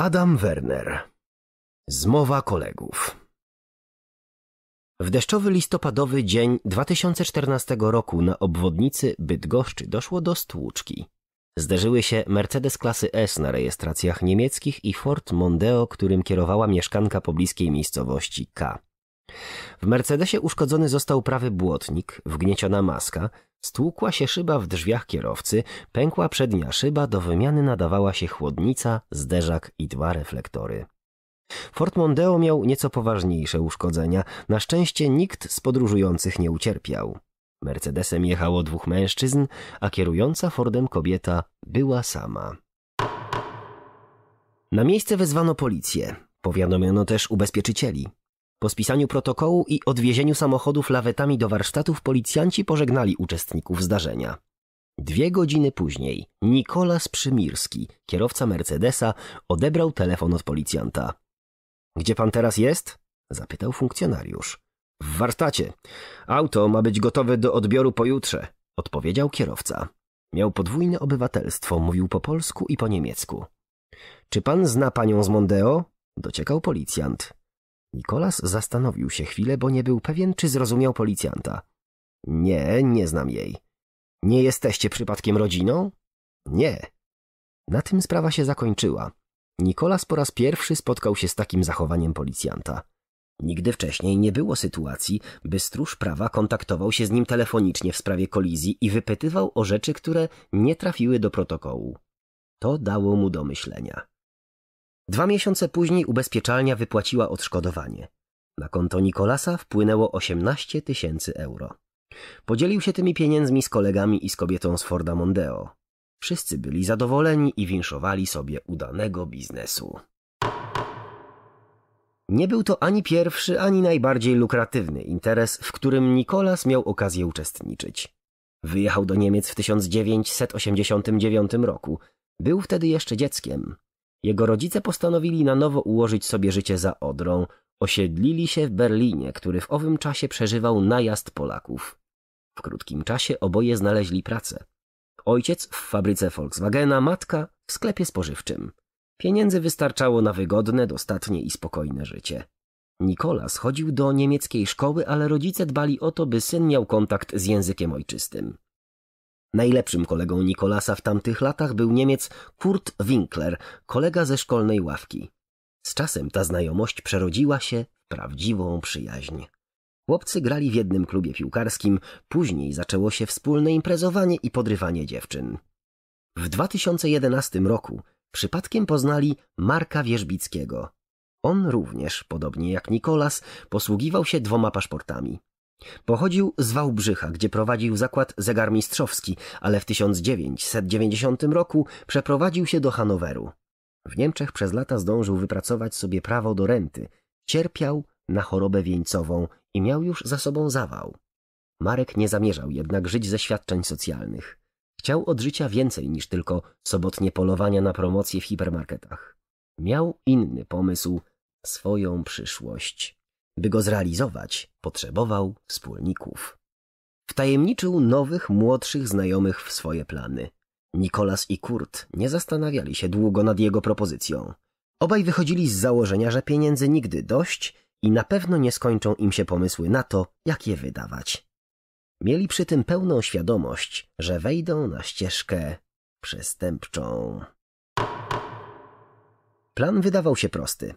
Adam Werner Zmowa kolegów W deszczowy listopadowy dzień 2014 roku na obwodnicy Bydgoszczy doszło do stłuczki. Zderzyły się Mercedes klasy S na rejestracjach niemieckich i Ford Mondeo, którym kierowała mieszkanka pobliskiej miejscowości K. W Mercedesie uszkodzony został prawy błotnik, wgnieciona maska, stłukła się szyba w drzwiach kierowcy, pękła przednia szyba, do wymiany nadawała się chłodnica, zderzak i dwa reflektory. Ford Mondeo miał nieco poważniejsze uszkodzenia, na szczęście nikt z podróżujących nie ucierpiał. Mercedesem jechało dwóch mężczyzn, a kierująca Fordem kobieta była sama. Na miejsce wezwano policję. Powiadomiono też ubezpieczycieli. Po spisaniu protokołu i odwiezieniu samochodów lawetami do warsztatów policjanci pożegnali uczestników zdarzenia. Dwie godziny później Nikolas Przymirski, kierowca Mercedesa, odebrał telefon od policjanta. Gdzie pan teraz jest? zapytał funkcjonariusz. W warsztacie. Auto ma być gotowe do odbioru pojutrze, odpowiedział kierowca. Miał podwójne obywatelstwo, mówił po polsku i po niemiecku. Czy pan zna panią z Mondeo? dociekał policjant. Nikolas zastanowił się chwilę, bo nie był pewien, czy zrozumiał policjanta. Nie, nie znam jej. Nie jesteście przypadkiem rodziną? Nie. Na tym sprawa się zakończyła. Nikolas po raz pierwszy spotkał się z takim zachowaniem policjanta. Nigdy wcześniej nie było sytuacji, by stróż prawa kontaktował się z nim telefonicznie w sprawie kolizji i wypytywał o rzeczy, które nie trafiły do protokołu. To dało mu do myślenia. Dwa miesiące później ubezpieczalnia wypłaciła odszkodowanie. Na konto Nikolasa wpłynęło 18 tysięcy euro. Podzielił się tymi pieniędzmi z kolegami i z kobietą z Forda Mondeo. Wszyscy byli zadowoleni i winszowali sobie udanego biznesu. Nie był to ani pierwszy, ani najbardziej lukratywny interes, w którym Nikolas miał okazję uczestniczyć. Wyjechał do Niemiec w 1989 roku. Był wtedy jeszcze dzieckiem. Jego rodzice postanowili na nowo ułożyć sobie życie za Odrą. Osiedlili się w Berlinie, który w owym czasie przeżywał najazd Polaków. W krótkim czasie oboje znaleźli pracę. Ojciec w fabryce Volkswagena, matka w sklepie spożywczym. Pieniędzy wystarczało na wygodne, dostatnie i spokojne życie. Nikolas chodził do niemieckiej szkoły, ale rodzice dbali o to, by syn miał kontakt z językiem ojczystym. Najlepszym kolegą Nikolasa w tamtych latach był Niemiec Kurt Winkler, kolega ze szkolnej ławki. Z czasem ta znajomość przerodziła się w prawdziwą przyjaźń. Chłopcy grali w jednym klubie piłkarskim, później zaczęło się wspólne imprezowanie i podrywanie dziewczyn. W 2011 roku przypadkiem poznali Marka Wierzbickiego. On również, podobnie jak Nikolas, posługiwał się dwoma paszportami Pochodził z Wałbrzycha, gdzie prowadził zakład zegarmistrzowski, ale w 1990 roku przeprowadził się do Hanoweru. W Niemczech przez lata zdążył wypracować sobie prawo do renty. Cierpiał na chorobę wieńcową i miał już za sobą zawał. Marek nie zamierzał jednak żyć ze świadczeń socjalnych. Chciał od życia więcej niż tylko sobotnie polowania na promocje w hipermarketach. Miał inny pomysł, swoją przyszłość. By go zrealizować, potrzebował wspólników. Wtajemniczył nowych, młodszych znajomych w swoje plany. Nikolas i Kurt nie zastanawiali się długo nad jego propozycją. Obaj wychodzili z założenia, że pieniędzy nigdy dość i na pewno nie skończą im się pomysły na to, jak je wydawać. Mieli przy tym pełną świadomość, że wejdą na ścieżkę przestępczą. Plan wydawał się prosty.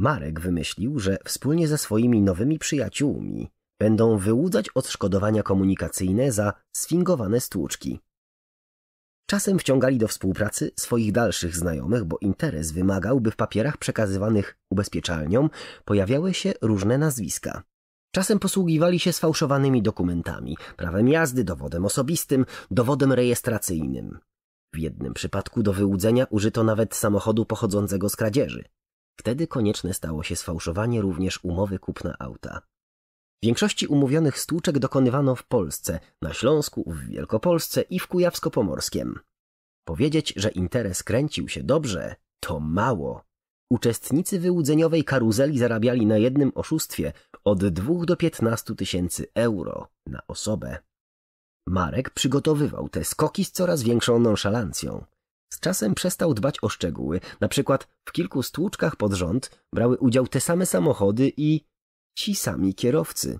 Marek wymyślił, że wspólnie ze swoimi nowymi przyjaciółmi będą wyłudzać odszkodowania komunikacyjne za sfingowane stłuczki. Czasem wciągali do współpracy swoich dalszych znajomych, bo interes wymagał, by w papierach przekazywanych ubezpieczalniom pojawiały się różne nazwiska. Czasem posługiwali się sfałszowanymi dokumentami, prawem jazdy, dowodem osobistym, dowodem rejestracyjnym. W jednym przypadku do wyłudzenia użyto nawet samochodu pochodzącego z kradzieży. Wtedy konieczne stało się sfałszowanie również umowy kupna auta. Większości umówionych stłuczek dokonywano w Polsce, na Śląsku, w Wielkopolsce i w Kujawsko-Pomorskiem. Powiedzieć, że interes kręcił się dobrze, to mało. Uczestnicy wyłudzeniowej karuzeli zarabiali na jednym oszustwie od 2 do 15 tysięcy euro na osobę. Marek przygotowywał te skoki z coraz większą nonszalancją. Z czasem przestał dbać o szczegóły. Na przykład w kilku stłuczkach pod rząd brały udział te same samochody i ci sami kierowcy.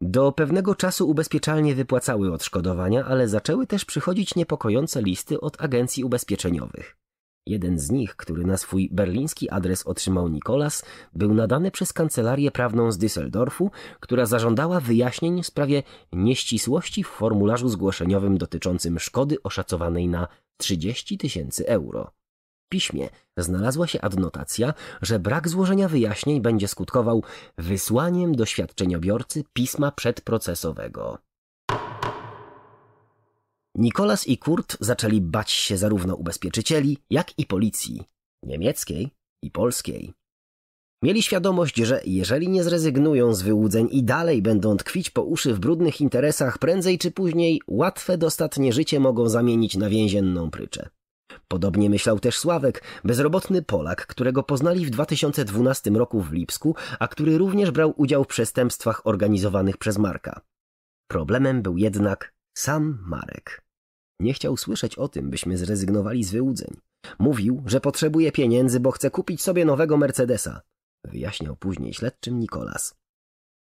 Do pewnego czasu ubezpieczalnie wypłacały odszkodowania, ale zaczęły też przychodzić niepokojące listy od agencji ubezpieczeniowych. Jeden z nich, który na swój berliński adres otrzymał Nikolas, był nadany przez kancelarię prawną z Düsseldorfu, która zażądała wyjaśnień w sprawie nieścisłości w formularzu zgłoszeniowym dotyczącym szkody oszacowanej na 30 tysięcy euro. W piśmie znalazła się adnotacja, że brak złożenia wyjaśnień będzie skutkował wysłaniem doświadczenia świadczeniobiorcy pisma przedprocesowego. Nikolas i Kurt zaczęli bać się zarówno ubezpieczycieli, jak i policji niemieckiej i polskiej. Mieli świadomość, że jeżeli nie zrezygnują z wyłudzeń i dalej będą tkwić po uszy w brudnych interesach, prędzej czy później łatwe dostatnie życie mogą zamienić na więzienną pryczę. Podobnie myślał też Sławek, bezrobotny Polak, którego poznali w 2012 roku w Lipsku, a który również brał udział w przestępstwach organizowanych przez Marka. Problemem był jednak sam Marek. Nie chciał słyszeć o tym, byśmy zrezygnowali z wyłudzeń. Mówił, że potrzebuje pieniędzy, bo chce kupić sobie nowego Mercedesa wyjaśniał później śledczym Nikolas.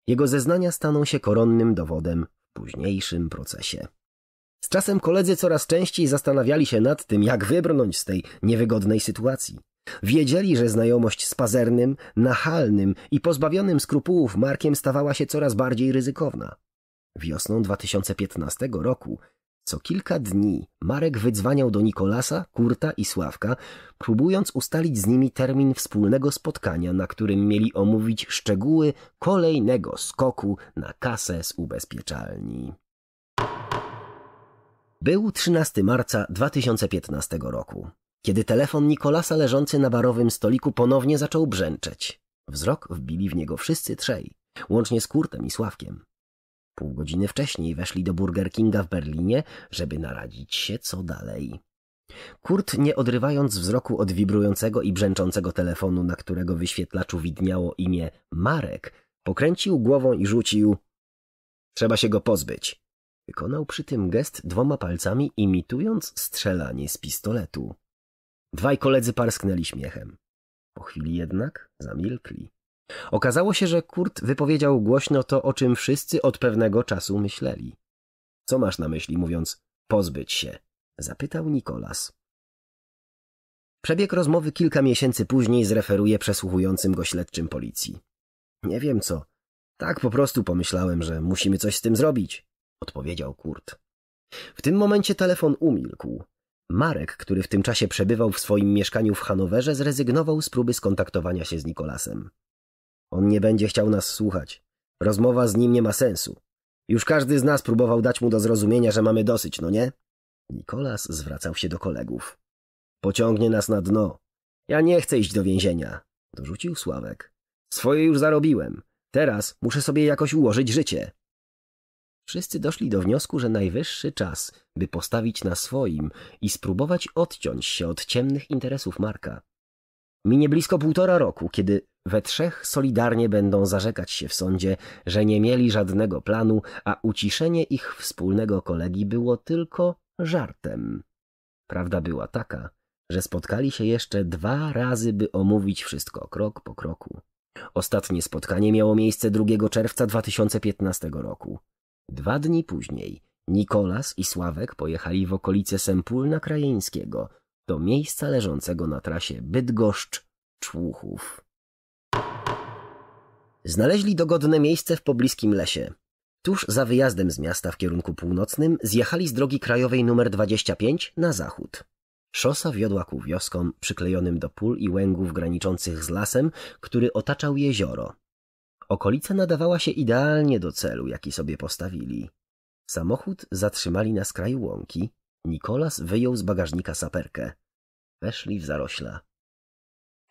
Jego zeznania staną się koronnym dowodem w późniejszym procesie. Z czasem koledzy coraz częściej zastanawiali się nad tym, jak wybrnąć z tej niewygodnej sytuacji. Wiedzieli, że znajomość z pazernym, nachalnym i pozbawionym skrupułów Markiem stawała się coraz bardziej ryzykowna. Wiosną 2015 roku co kilka dni Marek wydzwaniał do Nikolasa, Kurta i Sławka, próbując ustalić z nimi termin wspólnego spotkania, na którym mieli omówić szczegóły kolejnego skoku na kasę z ubezpieczalni. Był 13 marca 2015 roku, kiedy telefon Nikolasa leżący na barowym stoliku ponownie zaczął brzęczeć. Wzrok wbili w niego wszyscy trzej, łącznie z Kurtem i Sławkiem. Pół godziny wcześniej weszli do Burger Kinga w Berlinie, żeby naradzić się co dalej. Kurt, nie odrywając wzroku od wibrującego i brzęczącego telefonu, na którego wyświetlaczu widniało imię Marek, pokręcił głową i rzucił Trzeba się go pozbyć. Wykonał przy tym gest dwoma palcami, imitując strzelanie z pistoletu. Dwaj koledzy parsknęli śmiechem. Po chwili jednak zamilkli. Okazało się, że Kurt wypowiedział głośno to, o czym wszyscy od pewnego czasu myśleli. Co masz na myśli, mówiąc pozbyć się? zapytał Nikolas. Przebieg rozmowy kilka miesięcy później zreferuje przesłuchującym go śledczym policji. Nie wiem co. Tak po prostu pomyślałem, że musimy coś z tym zrobić, odpowiedział Kurt. W tym momencie telefon umilkł. Marek, który w tym czasie przebywał w swoim mieszkaniu w Hanowerze, zrezygnował z próby skontaktowania się z Nikolasem. On nie będzie chciał nas słuchać. Rozmowa z nim nie ma sensu. Już każdy z nas próbował dać mu do zrozumienia, że mamy dosyć, no nie? Nikolas zwracał się do kolegów. Pociągnie nas na dno. Ja nie chcę iść do więzienia, dorzucił Sławek. Swoje już zarobiłem. Teraz muszę sobie jakoś ułożyć życie. Wszyscy doszli do wniosku, że najwyższy czas, by postawić na swoim i spróbować odciąć się od ciemnych interesów Marka. Minie blisko półtora roku, kiedy we trzech solidarnie będą zarzekać się w sądzie, że nie mieli żadnego planu, a uciszenie ich wspólnego kolegi było tylko żartem. Prawda była taka, że spotkali się jeszcze dwa razy, by omówić wszystko krok po kroku. Ostatnie spotkanie miało miejsce 2 czerwca 2015 roku. Dwa dni później Nikolas i Sławek pojechali w okolice Sempulna Krajeńskiego, do miejsca leżącego na trasie Bydgoszcz-Człuchów. Znaleźli dogodne miejsce w pobliskim lesie. Tuż za wyjazdem z miasta w kierunku północnym zjechali z drogi krajowej nr 25 na zachód. Szosa wiodła ku wioskom przyklejonym do pól i łęgów graniczących z lasem, który otaczał jezioro. Okolica nadawała się idealnie do celu, jaki sobie postawili. Samochód zatrzymali na skraju łąki, Nikolas wyjął z bagażnika saperkę. Weszli w zarośla.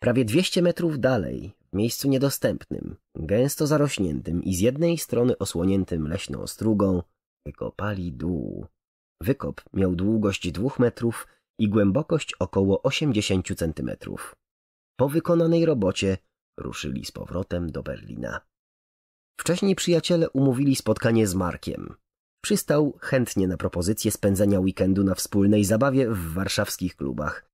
Prawie dwieście metrów dalej, w miejscu niedostępnym, gęsto zarośniętym i z jednej strony osłoniętym leśną strugą, wykopali dół. Wykop miał długość dwóch metrów i głębokość około osiemdziesięciu centymetrów. Po wykonanej robocie ruszyli z powrotem do Berlina. Wcześniej przyjaciele umówili spotkanie z Markiem, Przystał chętnie na propozycję spędzenia weekendu na wspólnej zabawie w warszawskich klubach.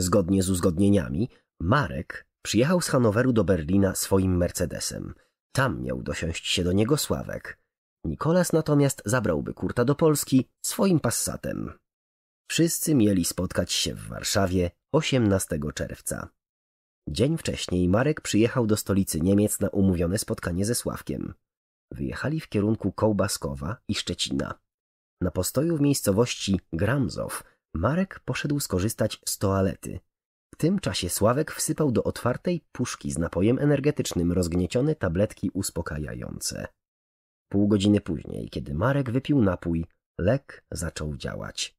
Zgodnie z uzgodnieniami, Marek przyjechał z Hanoweru do Berlina swoim Mercedesem. Tam miał dosiąść się do niego Sławek. Nikolas natomiast zabrałby Kurta do Polski swoim passatem. Wszyscy mieli spotkać się w Warszawie 18 czerwca. Dzień wcześniej Marek przyjechał do stolicy Niemiec na umówione spotkanie ze Sławkiem. Wyjechali w kierunku Kołbaskowa i Szczecina. Na postoju w miejscowości Gramzow Marek poszedł skorzystać z toalety. W tym czasie Sławek wsypał do otwartej puszki z napojem energetycznym rozgniecione tabletki uspokajające. Pół godziny później, kiedy Marek wypił napój, lek zaczął działać.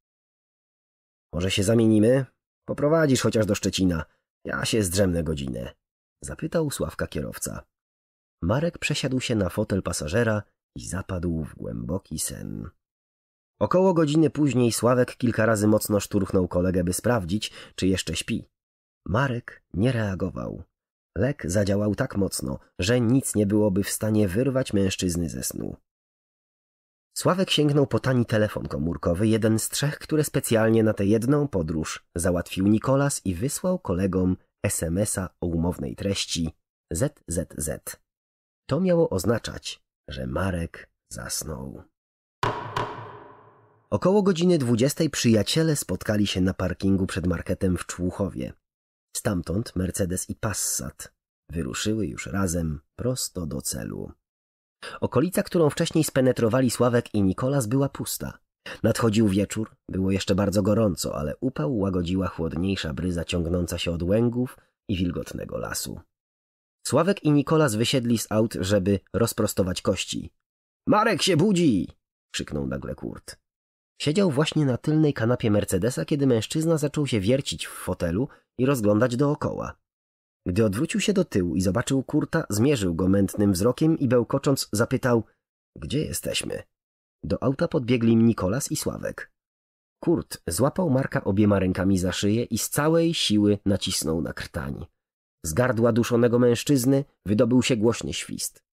Może się zamienimy? Poprowadzisz chociaż do Szczecina. Ja się zdrzemnę godzinę. Zapytał Sławka kierowca. Marek przesiadł się na fotel pasażera i zapadł w głęboki sen. Około godziny później Sławek kilka razy mocno szturchnął kolegę, by sprawdzić, czy jeszcze śpi. Marek nie reagował. Lek zadziałał tak mocno, że nic nie byłoby w stanie wyrwać mężczyzny ze snu. Sławek sięgnął po tani telefon komórkowy, jeden z trzech, które specjalnie na tę jedną podróż załatwił Nikolas i wysłał kolegom SMS-a o umownej treści ZZZ. To miało oznaczać, że Marek zasnął. Około godziny dwudziestej przyjaciele spotkali się na parkingu przed marketem w Człuchowie. Stamtąd Mercedes i Passat wyruszyły już razem prosto do celu. Okolica, którą wcześniej spenetrowali Sławek i Nikolas, była pusta. Nadchodził wieczór, było jeszcze bardzo gorąco, ale upał łagodziła chłodniejsza bryza ciągnąca się od łęgów i wilgotnego lasu. Sławek i Nikolas wysiedli z aut, żeby rozprostować kości. Marek się budzi! krzyknął nagle Kurt. Siedział właśnie na tylnej kanapie Mercedesa, kiedy mężczyzna zaczął się wiercić w fotelu i rozglądać dookoła. Gdy odwrócił się do tyłu i zobaczył Kurta, zmierzył go mętnym wzrokiem i bełkocząc zapytał — Gdzie jesteśmy? Do auta podbiegli Nikolas i Sławek. Kurt złapał Marka obiema rękami za szyję i z całej siły nacisnął na krtań. Z gardła duszonego mężczyzny wydobył się głośny świst.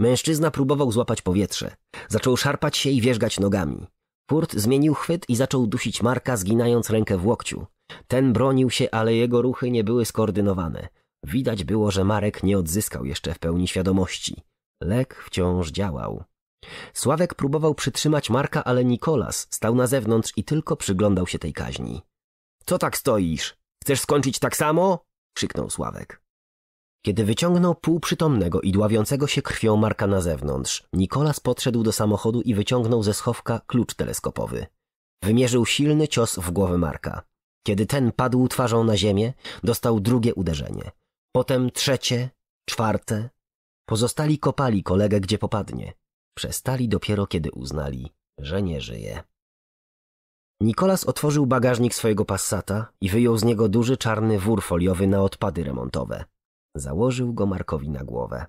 Mężczyzna próbował złapać powietrze. Zaczął szarpać się i wierzgać nogami. Furt zmienił chwyt i zaczął dusić Marka, zginając rękę w łokciu. Ten bronił się, ale jego ruchy nie były skoordynowane. Widać było, że Marek nie odzyskał jeszcze w pełni świadomości. Lek wciąż działał. Sławek próbował przytrzymać Marka, ale Nikolas stał na zewnątrz i tylko przyglądał się tej kaźni. Co tak stoisz? Chcesz skończyć tak samo? krzyknął Sławek. Kiedy wyciągnął półprzytomnego i dławiącego się krwią Marka na zewnątrz, Nikolas podszedł do samochodu i wyciągnął ze schowka klucz teleskopowy. Wymierzył silny cios w głowę Marka. Kiedy ten padł twarzą na ziemię, dostał drugie uderzenie. Potem trzecie, czwarte. Pozostali kopali kolegę, gdzie popadnie. Przestali dopiero, kiedy uznali, że nie żyje. Nikolas otworzył bagażnik swojego Passata i wyjął z niego duży czarny wór foliowy na odpady remontowe. Założył go Markowi na głowę.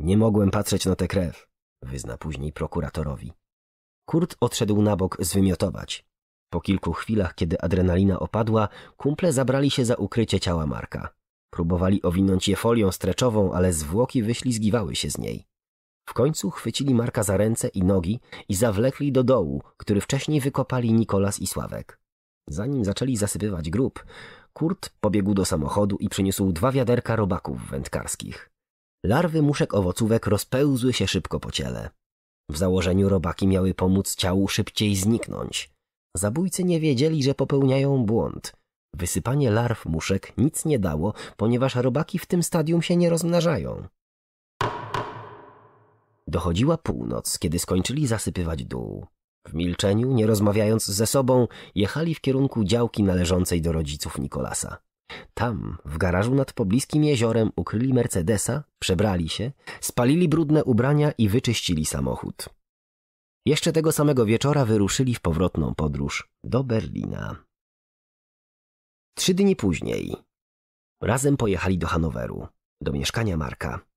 Nie mogłem patrzeć na tę krew, wyzna później prokuratorowi. Kurt odszedł na bok zwymiotować. Po kilku chwilach, kiedy adrenalina opadła, kumple zabrali się za ukrycie ciała Marka. Próbowali owinąć je folią streczową, ale zwłoki wyślizgiwały się z niej. W końcu chwycili Marka za ręce i nogi i zawlekli do dołu, który wcześniej wykopali Nikolas i Sławek. Zanim zaczęli zasypywać grób, Kurt pobiegł do samochodu i przyniósł dwa wiaderka robaków wędkarskich. Larwy muszek owocówek rozpełzły się szybko po ciele. W założeniu robaki miały pomóc ciału szybciej zniknąć. Zabójcy nie wiedzieli, że popełniają błąd. Wysypanie larw muszek nic nie dało, ponieważ robaki w tym stadium się nie rozmnażają. Dochodziła północ, kiedy skończyli zasypywać dół. W milczeniu, nie rozmawiając ze sobą, jechali w kierunku działki należącej do rodziców Nikolasa. Tam, w garażu nad pobliskim jeziorem, ukryli Mercedesa, przebrali się, spalili brudne ubrania i wyczyścili samochód. Jeszcze tego samego wieczora wyruszyli w powrotną podróż do Berlina. Trzy dni później razem pojechali do Hanoweru, do mieszkania Marka.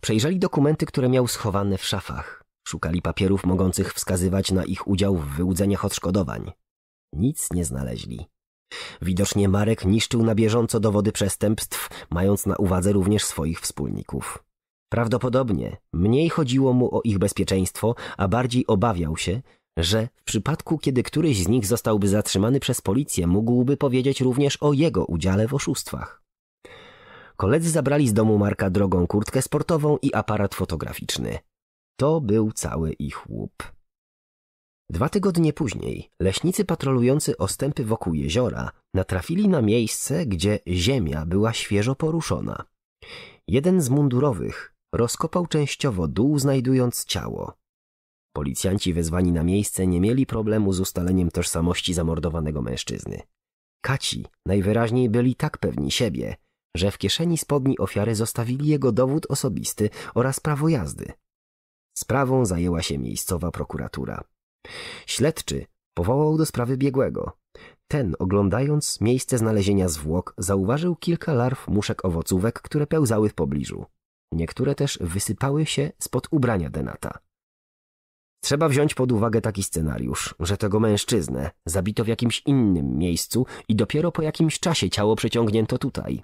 Przejrzeli dokumenty, które miał schowane w szafach. Szukali papierów mogących wskazywać na ich udział w wyłudzeniach odszkodowań. Nic nie znaleźli. Widocznie Marek niszczył na bieżąco dowody przestępstw, mając na uwadze również swoich wspólników. Prawdopodobnie mniej chodziło mu o ich bezpieczeństwo, a bardziej obawiał się, że w przypadku, kiedy któryś z nich zostałby zatrzymany przez policję, mógłby powiedzieć również o jego udziale w oszustwach. Koledzy zabrali z domu Marka drogą kurtkę sportową i aparat fotograficzny. To był cały ich łup. Dwa tygodnie później leśnicy patrolujący ostępy wokół jeziora natrafili na miejsce, gdzie ziemia była świeżo poruszona. Jeden z mundurowych rozkopał częściowo dół, znajdując ciało. Policjanci wezwani na miejsce nie mieli problemu z ustaleniem tożsamości zamordowanego mężczyzny. Kaci najwyraźniej byli tak pewni siebie, że w kieszeni spodni ofiary zostawili jego dowód osobisty oraz prawo jazdy. Sprawą zajęła się miejscowa prokuratura. Śledczy powołał do sprawy biegłego. Ten, oglądając miejsce znalezienia zwłok, zauważył kilka larw muszek owocówek, które pełzały w pobliżu. Niektóre też wysypały się spod ubrania Denata. Trzeba wziąć pod uwagę taki scenariusz, że tego mężczyznę zabito w jakimś innym miejscu i dopiero po jakimś czasie ciało przeciągnięto tutaj,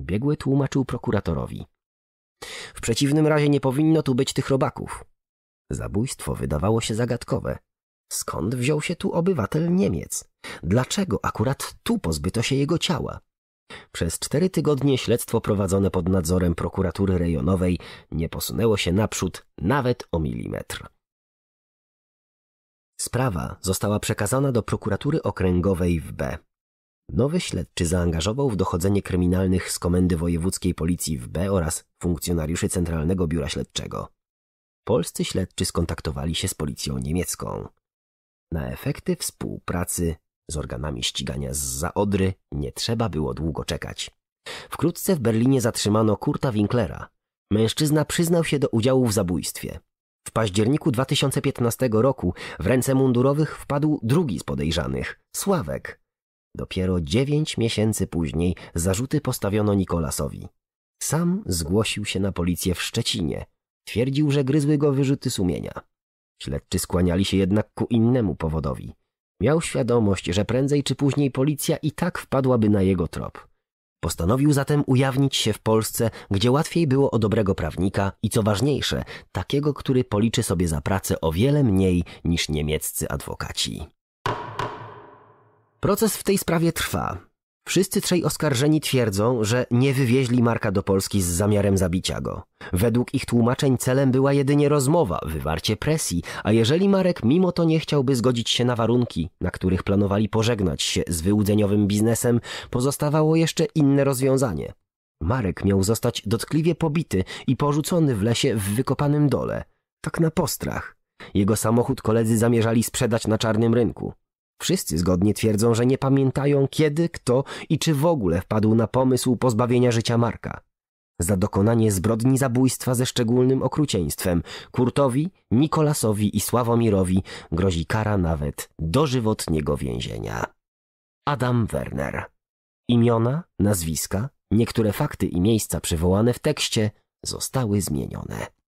Biegły tłumaczył prokuratorowi. W przeciwnym razie nie powinno tu być tych robaków. Zabójstwo wydawało się zagadkowe. Skąd wziął się tu obywatel Niemiec? Dlaczego akurat tu pozbyto się jego ciała? Przez cztery tygodnie śledztwo prowadzone pod nadzorem prokuratury rejonowej nie posunęło się naprzód nawet o milimetr. Sprawa została przekazana do prokuratury okręgowej w B. Nowy śledczy zaangażował w dochodzenie kryminalnych z Komendy Wojewódzkiej Policji w B oraz funkcjonariuszy Centralnego Biura Śledczego. Polscy śledczy skontaktowali się z policją niemiecką. Na efekty współpracy z organami ścigania z Zaodry nie trzeba było długo czekać. Wkrótce w Berlinie zatrzymano Kurta Winklera. Mężczyzna przyznał się do udziału w zabójstwie. W październiku 2015 roku w ręce mundurowych wpadł drugi z podejrzanych, Sławek, Dopiero dziewięć miesięcy później zarzuty postawiono Nikolasowi. Sam zgłosił się na policję w Szczecinie. Twierdził, że gryzły go wyrzuty sumienia. Śledczy skłaniali się jednak ku innemu powodowi. Miał świadomość, że prędzej czy później policja i tak wpadłaby na jego trop. Postanowił zatem ujawnić się w Polsce, gdzie łatwiej było o dobrego prawnika i co ważniejsze, takiego, który policzy sobie za pracę o wiele mniej niż niemieccy adwokaci. Proces w tej sprawie trwa. Wszyscy trzej oskarżeni twierdzą, że nie wywieźli Marka do Polski z zamiarem zabicia go. Według ich tłumaczeń celem była jedynie rozmowa, wywarcie presji, a jeżeli Marek mimo to nie chciałby zgodzić się na warunki, na których planowali pożegnać się z wyłudzeniowym biznesem, pozostawało jeszcze inne rozwiązanie. Marek miał zostać dotkliwie pobity i porzucony w lesie w wykopanym dole, tak na postrach. Jego samochód koledzy zamierzali sprzedać na czarnym rynku. Wszyscy zgodnie twierdzą, że nie pamiętają kiedy, kto i czy w ogóle wpadł na pomysł pozbawienia życia Marka. Za dokonanie zbrodni zabójstwa ze szczególnym okrucieństwem Kurtowi, Nikolasowi i Sławomirowi grozi kara nawet dożywotniego więzienia. Adam Werner. Imiona, nazwiska, niektóre fakty i miejsca przywołane w tekście zostały zmienione.